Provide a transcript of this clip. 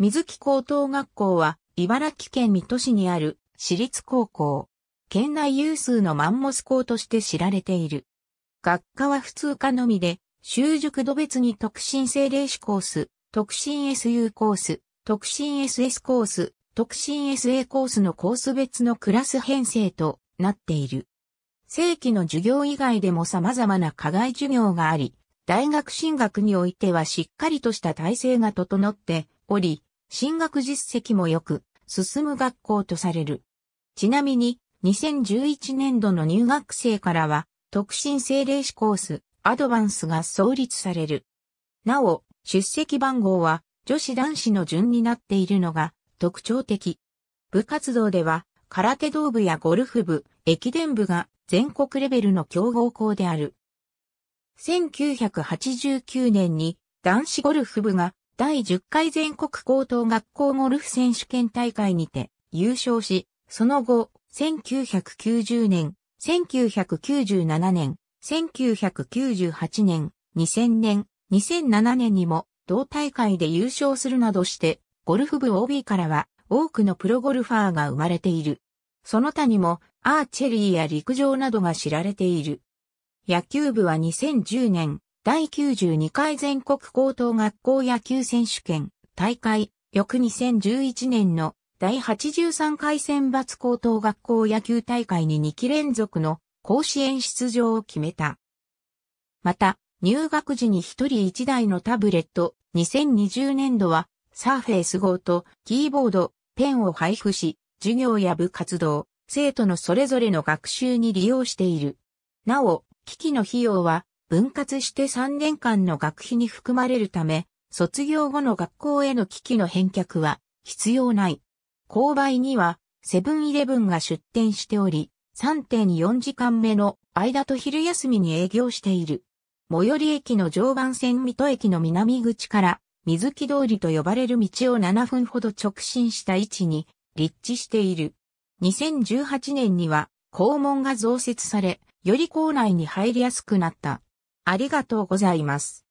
水木高等学校は、茨城県水戸市にある私立高校。県内有数のマンモス校として知られている。学科は普通科のみで、習熟度別に特進政霊子コース、特進 SU コース、特進 SS コース、特進 SA コースのコース別のクラス編成となっている。正規の授業以外でも様々な課外授業があり、大学進学においてはしっかりとした体制が整っており、進学実績も良く、進む学校とされる。ちなみに、2011年度の入学生からは、特進政令士コース、アドバンスが創立される。なお、出席番号は、女子男子の順になっているのが特徴的。部活動では、空手道部やゴルフ部、駅伝部が全国レベルの強豪校である。1989年に男子ゴルフ部が第10回全国高等学校ゴルフ選手権大会にて優勝し、その後、1990年、1997年、1998年、2000年、2007年にも同大会で優勝するなどして、ゴルフ部 OB からは多くのプロゴルファーが生まれている。その他にもアーチェリーや陸上などが知られている。野球部は2010年、第92回全国高等学校野球選手権大会、翌2011年の第83回選抜高等学校野球大会に2期連続の甲子園出場を決めた。また、入学時に1人1台のタブレット、2020年度は、サーフェイス号とキーボード、ペンを配布し、授業や部活動、生徒のそれぞれの学習に利用している。なお、機器の費用は、分割して3年間の学費に含まれるため、卒業後の学校への機器の返却は必要ない。購買にはセブンイレブンが出店しており、3.4時間目の間と昼休みに営業している。最寄り駅の常磐線水戸駅の南口から水木通りと呼ばれる道を7分ほど直進した位置に立地している。2018年には校門が増設され、より校内に入りやすくなった。ありがとうございます。